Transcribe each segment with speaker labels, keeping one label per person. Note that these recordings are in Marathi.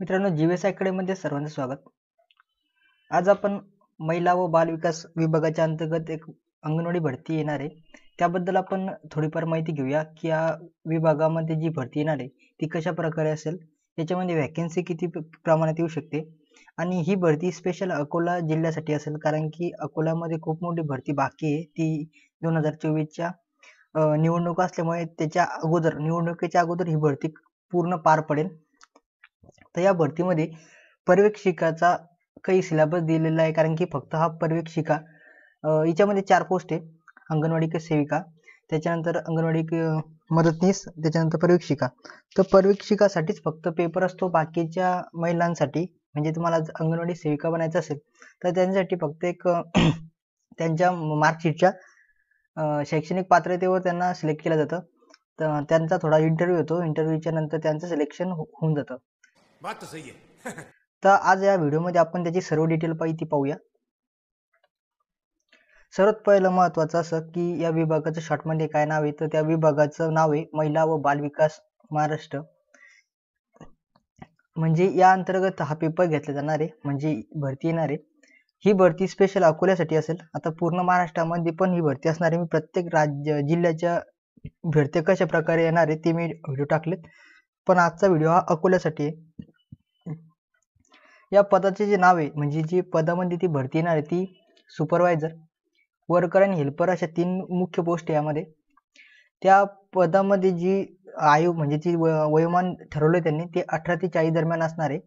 Speaker 1: मित्रांनो जीवेस मध्ये सर्वांचं स्वागत आज आपण महिला व बाल विकास विभागाच्या अंतर्गत एक अंगणवाडी भरती येणार आहे त्याबद्दल आपण थोडीफार माहिती घेऊया की या विभागामध्ये जी भरती येणार आहे ती कशा प्रकारे असेल त्याच्यामध्ये व्हॅकन्सी किती प्रमाणात येऊ शकते आणि ही भरती स्पेशल अकोला जिल्ह्यासाठी असेल कारण की अकोल्यामध्ये खूप मोठी भरती बाकी आहे ती दोन हजार चोवीसच्या निवडणूक असल्यामुळे त्याच्या अगोदर निवडणुकीच्या अगोदर ही भरती पूर्ण पार पडेल तर या भरतीमध्ये पर्यवेक्षिकाचा काही सिलेबस दिलेला आहे कारण की फक्त हा पर्यवेक्षिका याच्यामध्ये चार पोस्ट आहे अंगणवाडी सेविका त्याच्यानंतर अंगणवाडी मदतनीस त्याच्यानंतर पर्यवेक्षिका तर पर्यवेक्षिकासाठीच फक्त पेपर असतो बाकीच्या महिलांसाठी म्हणजे तुम्हाला अंगणवाडी सेविका बनायचं असेल तर त्यांच्यासाठी फक्त एक त्यांच्या मार्कशीटच्या शैक्षणिक पात्रतेवर त्यांना सिलेक्ट केलं जातं तर त्यांचा थोडा इंटरव्ह्यू होतो इंटरव्ह्यूच्या नंतर त्यांचं सिलेक्शन हो, होऊन जातं बात सही आहे तर आज या व्हिडिओमध्ये आपण त्याची सर्व डिटेल पाहिजे ती पाहूया सर्वात पहिलं महत्वाचं असं की या विभागाचं शॉर्टमध्ये काय नाव आहे तर त्या विभागाचं नाव आहे महिला व बाल विकास महाराष्ट्र म्हणजे या अंतर्गत हा पेपर घेतला जाणार आहे म्हणजे भरती येणार आहे ही भरती स्पेशल अकोल्यासाठी असेल आता पूर्ण महाराष्ट्रामध्ये पण ही भरती असणार आहे मी प्रत्येक राज्य जिल्ह्याच्या भरती कशा प्रकारे येणार आहे ते मी व्हिडिओ टाकलेत पण आजचा व्हिडिओ हा अकोल्यासाठी आहे या पदाचे जे नाव आहे म्हणजे जी पदामध्ये ती भरती येणार आहे ती सुपरवायझर वर्कर आणि हेल्पर अशा तीन मुख्य पोस्ट यामध्ये त्या पदामध्ये जी आयु म्हणजे जी वयोमान ठरवलं त्यांनी ते अठरा ते चाळीस दरम्यान असणार आहे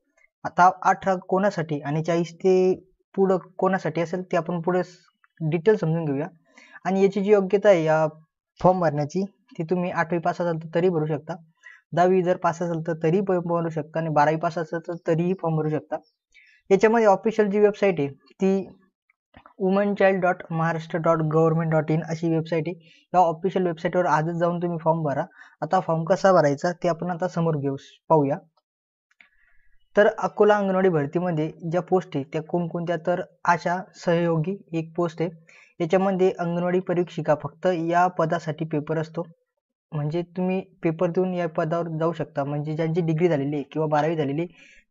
Speaker 1: आता अठरा कोणासाठी आणि चाळीस ते पुढं कोणासाठी असेल ते आपण पुढे डिटेल समजून घेऊया आणि याची जी योग्यता आहे या फॉर्म भरण्याची ती तुम्ही आठवी पास असाल तरी भरू शकता दहावी जर पास असेल तर तरीही फॉर्म भरू शकता आणि बारावी पास असेल तर तरीही फॉर्म भरू शकता याच्यामध्ये ऑफिशियल जी वेबसाईट आहे ती woman child dot Maharashtra dot government dot in अशी वेबसाईट आहे या ऑफिशियल वेबसाईटवर आजच जाऊन तुम्ही फॉर्म भरा आता फॉर्म कसा भरायचा ते आपण आता समोर घेऊ पाहूया तर अकोला अंगणवाडी भरतीमध्ये ज्या पोस्ट आहे त्या कोणकोणत्या तर आशा सहयोगी एक पोस्ट आहे याच्यामध्ये अंगणवाडी परीक्षिका फक्त या पदासाठी पेपर असतो म्हणजे तुम्ही पेपर देऊन या पदावर जाऊ शकता म्हणजे ज्यांची डिग्री झालेली आहे किंवा बारावी झालेली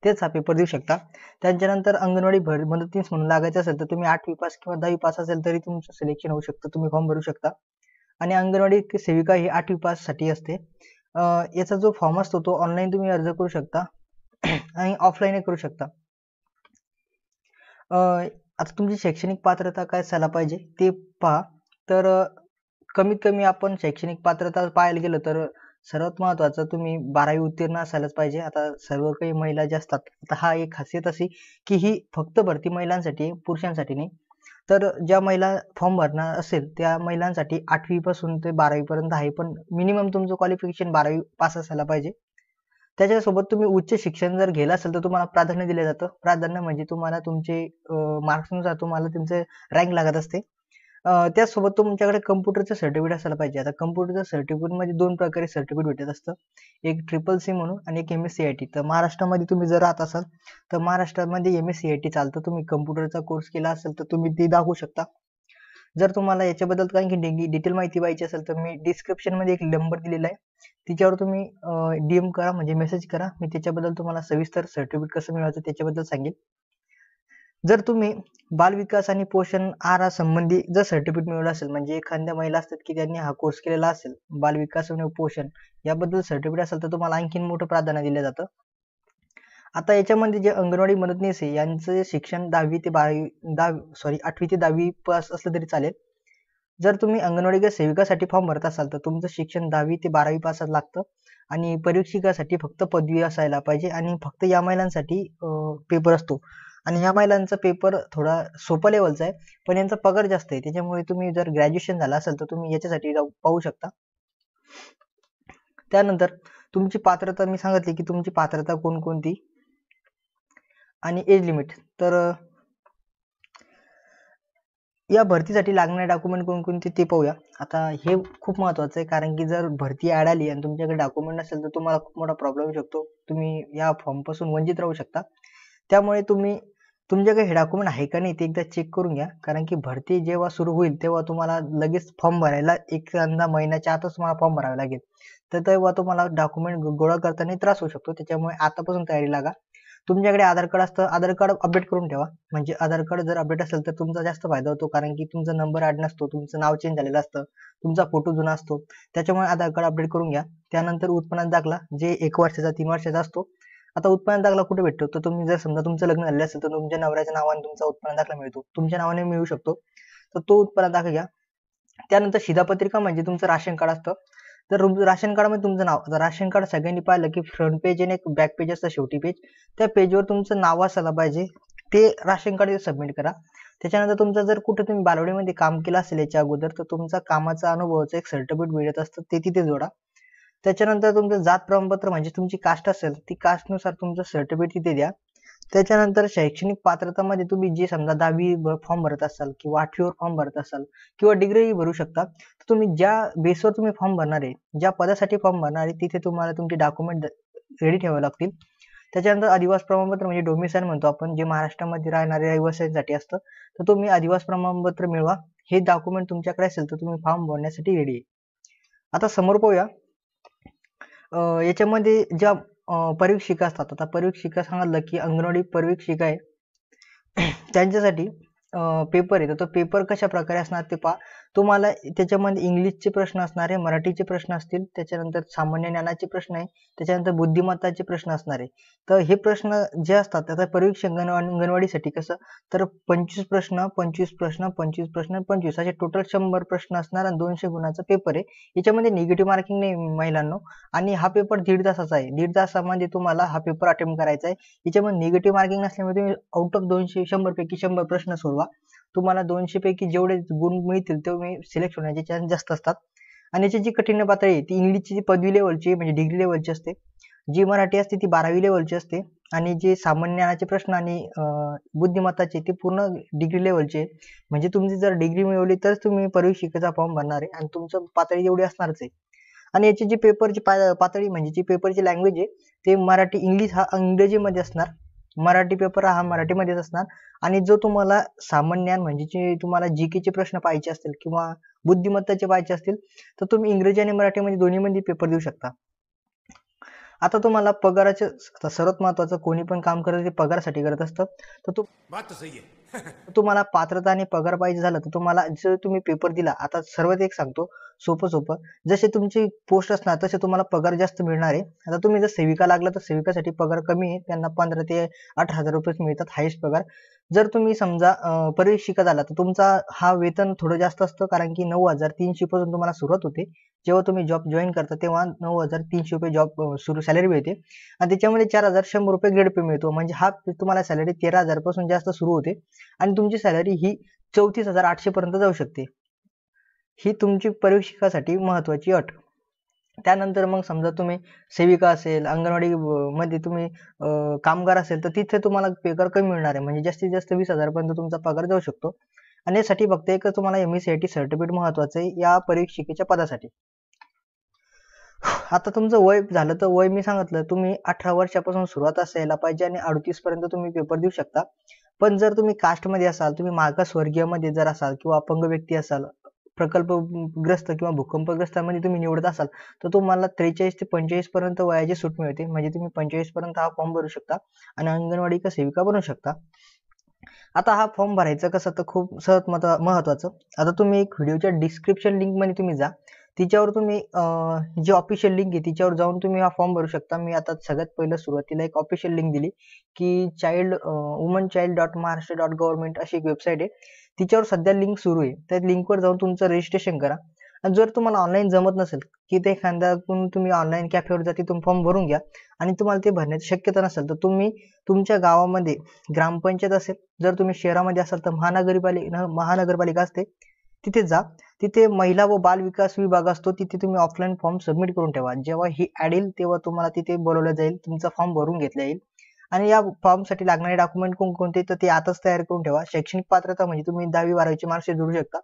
Speaker 1: तेच हा पेपर देऊ शकता त्यांच्यानंतर अंगणवाडी भर मदतीस म्हणून लागायचं असेल तर तुम्ही आठवी पास किंवा दहावी पास असेल तरी तुमचं सिलेक्शन होऊ शकतं तुम्ही फॉर्म भरू शकता आणि अंगणवाडी सेविका ही आठवी पाससाठी असते याचा जो फॉर्म असतो तो ऑनलाईन तुम्ही अर्ज करू शकता आणि ऑफलाईनही करू शकता आता तुमची शैक्षणिक पात्रता काय असायला पाहिजे ते पहा तर कमीत कमी आपण शैक्षणिक पात्रता पाहायला गेलं तर सर्वात महत्वाचं तुम्ही बारावी उत्तीर्ण असायलाच पाहिजे आता सर्व काही महिला ज्या असतात आता हा एक खासियत अशी की ही फक्त भरती महिलांसाठी आहे, पुरुषांसाठी नाही तर ज्या महिला फॉर्म भरणार असेल त्या महिलांसाठी आठवी पासून ते बारावी पर्यंत आहे पण मिनिमम तुमचं क्वालिफिकेशन बारावी पास असायला पाहिजे त्याच्यासोबत तुम्ही उच्च शिक्षण जर घेलं असेल तर तुम्हाला प्राधान्य दिलं जातं प्राधान्य म्हणजे तुम्हाला तुमचे मार्क्सनुसार तुम्हाला तुमचे रँक लागत असते त्यासोबत तुमच्याकडे कम्प्युटरचं सर्टिफिकेट असायला पाहिजे आता सर्टिफिकेट सर्टिफिकेटमध्ये दोन प्रकारे सर्टिफिकेट भेटत असतं एक ट्रिपल सी म्हणून आणि एक M S C I T तर महाराष्ट्रामध्ये तुम्ही जर राहत असाल तर महाराष्ट्रामध्ये M S C I T चालतं तुम्ही कम्प्युटरचा कोर्स केला असेल तर तुम्ही ती दाखवू शकता जर तुम्हाला याच्याबद्दल काही डिटेल माहिती पाहिजे असेल तर मी डिस्क्रिप्शनमध्ये एक नंबर दिलेला आहे तिच्यावर तुम्ही डीएम करा म्हणजे मेसेज करा मी त्याच्याबद्दल तुम्हाला सविस्तर सर्टिफिकेट कसं मिळवायचं त्याच्याबद्दल सांगेल जर तुम्ही बालविकास आणि पोषण संबंधी जर सर्टिफिकेट मिळवलं असेल म्हणजे एखाद्या महिला असतात की त्यांनी हा कोर्स केलेला असेल बालविकास आणि पोषण याबद्दल सर्टिफिकेट असेल तर तुम्हाला आणखीन मोठं प्राधान्य दिलं जातं आता याच्यामध्ये जे अंगणवाडी मदतनीस आहे यांचं शिक्षण दहावी ते बारावी दहावी सॉरी आठवी ते दहावी पास असलं तरी चालेल जर तुम्ही अंगणवाडी सेविकासाठी फॉर्म भरत असाल तर तुमचं शिक्षण दहावी ते बारावी पास लागतं आणि परीक्षिकासाठी फक्त पदवी असायला पाहिजे आणि फक्त या महिलांसाठी पेपर असतो आणि ह्या महिलांचा पेपर थोडा सोपा लेवलचा आहे पण यांचा पगार जास्त आहे त्याच्यामुळे तुम्ही जर ग्रॅज्युएशन झाला असेल तर तुम्ही याच्यासाठी पाहू शकता त्यानंतर तुमची पात्रता मी सांगितली की तुमची पात्रता कोणकोणती आणि एज लिमिट तर या भरतीसाठी लागणारे डॉक्युमेंट कोणकोणते ते पाहूया आता हे खूप महत्वाचं आहे कारण की जर भरती ॲड आली आणि तुमच्याकडे डॉक्युमेंट नसेल तर तुम्हाला खूप मोठा प्रॉब्लेम होऊ शकतो तुम्ही या फॉर्मपासून वंचित राहू शकता त्यामुळे तुम्ही तुमच्याकडे काही हे डॉक्युमेंट आहे का नाही ते एकदा चेक करून घ्या कारण की भरती जेव्हा सुरू होईल तेव्हा तुम्हाला लगेच फॉर्म भरायला एक अंदा महिन्याच्या आतच तुम्हाला फॉर्म भरावा लागेल तर तेव्हा तुम्हाला डॉक्युमेंट गोळा करताना त्रास होऊ शकतो त्याच्यामुळे आतापासून तयारी लागा तुमच्याकडे आधार कार्ड असतं आधार कार्ड अपडेट करून ठेवा म्हणजे आधार कार्ड जर अपडेट असेल तर तुमचा जास्त फायदा होतो कारण की तुमचा नंबर ॲड नसतो तुमचं नाव चेंज झालेलं असतं तुमचा फोटो जुना असतो त्याच्यामुळे आधार कार्ड अपडेट करून घ्या त्यानंतर उत्पन्नात दाखला जे एक वर्षाचा तीन वर्षाचा असतो आता उत्पन्न दाखला कुठे भेटतो तर तुम्ही जर समजा तुमचं लग्न झालं असेल तर तुमच्या नवऱ्याच्या नावाने तुमचा उत्पन्न दाखला मिळतो तुमच्या नावाने मिळू शकतो तर तो उत्पन्न दाखला घ्या त्यानंतर शिधापत्रिका म्हणजे तुमचं राशन कार्ड असतं तर राशन कार्ड मध्ये तुमचं नाव राशन कार्ड सगळ्यांनी पाहिलं की फ्रंट पेज आणि एक बॅक पेज असतं शेवटी पेज त्या पेजवर तुमचं नाव असायला पाहिजे ते राशन कार्ड सबमिट करा त्याच्यानंतर तुमचा जर कुठे तुम्ही बालवडीमध्ये काम केलं असेल याच्या अगोदर तर तुमचा कामाचा अनुभवाचं एक सर्टिफिकेट मिळत असतं ते तिथे जोडा त्याच्यानंतर तुमचं जात प्रमाणपत्र म्हणजे तुमची कास्ट असेल ती कास्टनुसार तुमचं सर्टिफिकेट तिथे द्या त्याच्यानंतर शैक्षणिक पात्रतामध्ये तुम्ही जे समजा दहावी फॉर्म भरत असाल किंवा आठवीवर फॉर्म भरत असाल किंवा डिग्रीही भरू शकता तर तुम्ही ज्या बेसवर तुम्ही फॉर्म भरणार आहे ज्या पदासाठी फॉर्म भरणार आहे तिथे तुम्हाला तुमचे डॉक्युमेंट रेडी ठेवावे लागतील त्याच्यानंतर अधिवास प्रमाणपत्र म्हणजे डोमिसाईल म्हणतो आपण जे महाराष्ट्रामध्ये राहणारे रहिवाशांसाठी असतं तर तुम्ही अधिवास प्रमाणपत्र मिळवा हे डॉक्युमेंट तुमच्याकडे असेल तर तुम्ही फॉर्म भरण्यासाठी रेडी आहे आता समोर पाहूया याच्यामध्ये ज्या परीक्षिका असतात आता परीक्षिका सांगितलं की अंगणवाडी परीक्षिका आहे त्यांच्यासाठी पेपर तर तो पेपर कशा प्रकारे असणार ते पहा तुम्हाला त्याच्यामध्ये इंग्लिशचे प्रश्न असणार आहे मराठीचे प्रश्न असतील त्याच्यानंतर सामान्य ज्ञानाचे प्रश्न आहे त्याच्यानंतर बुद्धिमत्ताचे प्रश्न असणार आहे तर हे प्रश्न जे असतात त्याचा परीक्षा अंगणवाडीसाठी कसं तर पंचवीस प्रश्न पंचवीस प्रश्न पंचवीस प्रश्न पंचवीस असे टोटल शंभर प्रश्न असणार आणि दोनशे गुणाचा पेपर आहे याच्यामध्ये निगेटिव्ह मार्किंग नाही महिलांनो आणि हा पेपर दीड तासाचा आहे दीड तासामध्ये तुम्हाला हा पेपर अटेम्प्ट करायचा आहे याच्यामध्ये निगेटिव्ह मार्किंग असल्यामुळे तुम्ही आउट ऑफ दोनशे शंभर पैकी शंभर प्रश्न सोडवा तुम्हाला दोनशे पैकी जेवढे गुण मिळतील तेवढे सिलेक्ट होण्याचे चान्स जास्त असतात आणि याची जी कठीण पातळी ती इंग्लिशची जी पदवी लेवलची म्हणजे डिग्री लेवलची असते जी मराठी असते ती बारावी लेवलची असते आणि जे सामान्य ज्ञानाचे प्रश्न आणि बुद्धिमत्ताचे ते पूर्ण डिग्री लेवलचे म्हणजे तुमची जर डिग्री मिळवली तर तुम्ही परीक्षिकेचा फॉर्म भरणार आहे आणि तुमचं पातळी एवढी असणारच आहे आणि याची जी पेपरची पातळी म्हणजे जी पेपरची लँग्वेज आहे ते मराठी इंग्लिश हा इंग्रजीमध्ये असणार मराठी पेपर हा मराठीमध्येच असणार आणि जो तुम्हाला सामान्य ज्ञान म्हणजे जे तुम्हाला जी केचे प्रश्न पाहिजे असतील किंवा बुद्धिमत्ताचे पाहिजे असतील तर तुम्ही इंग्रजी आणि मराठीमध्ये मध्ये पेपर देऊ शकता आता तुम्हाला पगाराचे सर्वात महत्वाचं कोणी पण काम करत ते पगारासाठी करत असतं तर तू तुम्हाला पात्रता आणि पगार पाहिजे झालं तर तुम्हाला जर तुम्ही पेपर दिला आता सर्वात एक सांगतो सोपं सोपं जसे तुमची पोस्ट असणार तसे तुम्हाला पगार जास्त मिळणार आहे आता तुम्ही जर सेविका लागला तर सेविकासाठी पगार कमी आहे त्यांना पंधरा ते आठ हजार रुपयेच मिळतात हायेस्ट पगार जर तुम्ही समजा परीक्षिका झाला तर तुमचा हा वेतन थोडं जास्त असतं कारण की नऊ हजार तीनशे पासून तुम्हाला सुरुवात होते जेव्हा तुम्ही जॉब जॉईन करता तेव्हा नऊ हजार तीनशे रुपये जॉब सुरू सॅलरी मिळते आणि त्याच्यामध्ये चार हजार शंभर रुपये ग्रेड पे मिळतो म्हणजे हा तुम्हाला सॅलरी तेरा हजारपासून जास्त सुरू होते आणि तुमची सॅलरी ही चौतीस हजार आठशे पर्यंत जाऊ शकते ही तुमची परीक्षिकासाठी महत्त्वाची अट त्यानंतर मग समजा तुम्ही सेविका असेल अंगणवाडी मध्ये तुम्ही कामगार असेल तर तिथे तुम्हाला पेपर कमी मिळणार आहे म्हणजे जास्तीत जास्त वीस हजारपर्यंत तुमचा पगार जाऊ शकतो आणि यासाठी फक्त एक तुम्हाला M S C I T certificate महत्वाचं आहे या परीक्षिकेच्या पदासाठी आता तुमचं वय झालं तर वय मी सांगितलं तुम्ही अठरा वर्षापासून सुरुवात असायला पाहिजे आणि अडतीस पर्यंत तुम्ही पेपर देऊ शकता पण जर तुम्ही कास्टमध्ये असाल तुम्ही मध्ये जर असाल किंवा अपंग व्यक्ती असाल प्रकल्पग्रस्त किंवा भूकंपग्रस्तामध्ये म्हणजे तुम्ही निवडत असाल तर तुम्हाला त्रेचाळीस ते पंचेचाळीस पर्यंत वयाची सूट मिळते म्हणजे तुम्ही पंचेचाळीस पर्यंत हा फॉर्म भरू शकता आणि अंगणवाडी का सेविका बनू शकता आता हा फॉर्म भरायचा कसं तर खूप सहज महत्वाचं आता तुम्ही एक व्हिडिओच्या डिस्क्रिप्शन लिंक मध्ये तुम्ही जा तिच्यावर तुम्ही जी ऑफिशियल लिंक आहे तिच्यावर जाऊन तुम्ही हा फॉर्म भरू शकता मी आता सगळ्यात पहिलं सुरुवातीला एक ऑफिशियल लिंक दिली की child woman child dot Maharashtra dot government अशी एक वेबसाईट आहे तिच्यावर सध्या लिंक सुरू आहे त्या लिंकवर जाऊन तुमचं रजिस्ट्रेशन करा आणि जर तुम्हाला ऑनलाईन जमत नसेल की ते एखाद्यातून तुम्ही ऑनलाईन कॅफेवर जा तिथून फॉर्म भरून घ्या आणि तुम्हाला ते भरण्याची शक्यता नसेल तर तुम्ही तुमच्या गावामध्ये ग्रामपंचायत असेल जर तुम्ही शहरामध्ये असाल तर महानगरपालिका महानगरपालिका असते तिथे जा तिथे महिला व बाल विकास विभाग असतो तिथे तुम्ही ऑफलाईन फॉर्म सबमिट करून ठेवा जेव्हा ही ॲड येईल तेव्हा तुम्हाला तिथे बोलवलं जाईल तुमचा फॉर्म भरून घेतला येईल आणि या फॉर्मसाठी लागणारे डॉक्युमेंट कोणकोणते तर ते आताच तयार करून ठेवा शैक्षणिक पात्रता म्हणजे तुम्ही दहावी बारावीचे मार्कशीट जोडू शकता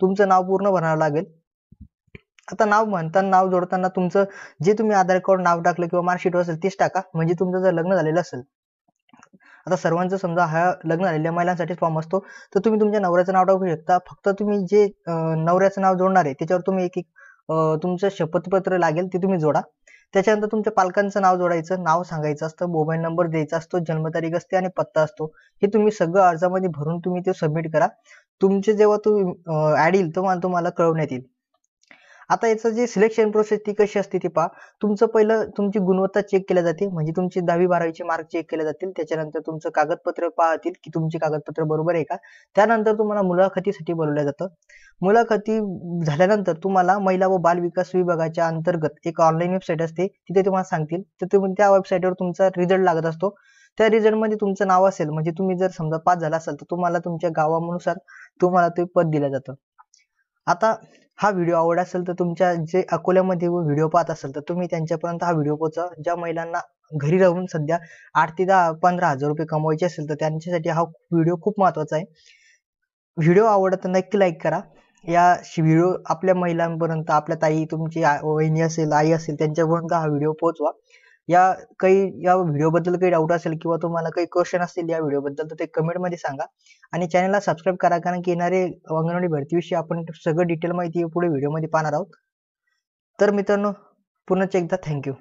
Speaker 1: तुमचं नाव पूर्ण भरावं लागेल आता नाव म्हणताना नाव जोडताना तुमचं जे तुम्ही आधार कार्ड नाव टाकलं किंवा मार्कशीटवर असेल तेच टाका म्हणजे तुमचं जर लग्न झालेलं असेल आता सर्वांचं समजा हा लग्न झालेल्या महिलांसाठी फॉर्म असतो तर तुम्ही तुमच्या नवऱ्याचं नाव टाकू शकता फक्त तुम्ही जे नवऱ्याचं नाव जोडणार आहे त्याच्यावर तुम्ही एक एक तुमचं शपथपत्र लागेल ते तुम्ही जोडा त्याच्यानंतर तुमच्या पालकांचं नाव जोडायचं नाव सांगायचं असतं मोबाईल नंबर द्यायचा असतो जन्मतारीख असते आणि पत्ता असतो हे तुम्ही सगळं अर्जामध्ये भरून तुम्ही ते सबमिट करा तुमचे जेव्हा तुम्ही ऍड येईल तेव्हा तुम्हाला कळवण्यात येईल आता याचं जे सिलेक्शन प्रोसेस ती कशी असते ती पहा तुमचं पहिलं तुमची गुणवत्ता चेक केल्या जाते म्हणजे तुमची दहावी बारावीचे मार्क चेक केले जातील त्याच्यानंतर तुमचं कागदपत्र पाहतील की तुमची कागदपत्र बरोबर आहे का त्यानंतर तुम्हाला मुलाखतीसाठी बोलवलं जातं मुलाखती झाल्यानंतर तुम्हाला महिला व बाल विकास विभागाच्या अंतर्गत एक ऑनलाईन वेबसाईट असते तिथे तुम्हाला सांगतील तर तुम्ही त्या वेबसाईटवर तुमचा रिझल्ट लागत असतो त्या रिझल्ट मध्ये तुमचं नाव असेल म्हणजे तुम्ही जर समजा पास झाला असाल तर तुम्हाला तुमच्या गावानुसार तुम्हाला ते पद दिलं जातं आता हा व्हिडिओ आवड असेल तर तुमच्या जे अकोल्यामध्ये व्हिडिओ पाहत असेल तर तुम्ही त्यांच्यापर्यंत हा व्हिडिओ पोहोचवा ज्या महिलांना घरी राहून सध्या आठ ते दहा पंधरा हजार रुपये कमवायचे असेल तर त्यांच्यासाठी हा व्हिडिओ खूप महत्वाचा आहे व्हिडिओ आवडत नक्की लाईक करा या व्हिडिओ आपल्या महिलांपर्यंत आपल्या ताई तुमची वहिनी असेल आई असेल त्यांच्यापर्यंत हा व्हिडिओ पोहोचवा या काही या व्हिडिओबद्दल काही डाऊट असेल किंवा तुम्हाला काही क्वेश्चन असतील या बद्दल तर ते कमेंट मध्ये सांगा आणि चॅनलला सबस्क्राईब करा कारण की येणारे अंगणवाडी भरतीविषयी आपण सगळं डिटेल माहिती पुढे व्हिडिओमध्ये पाहणार आहोत तर मित्रांनो पुन्हा एकदा थँक्यू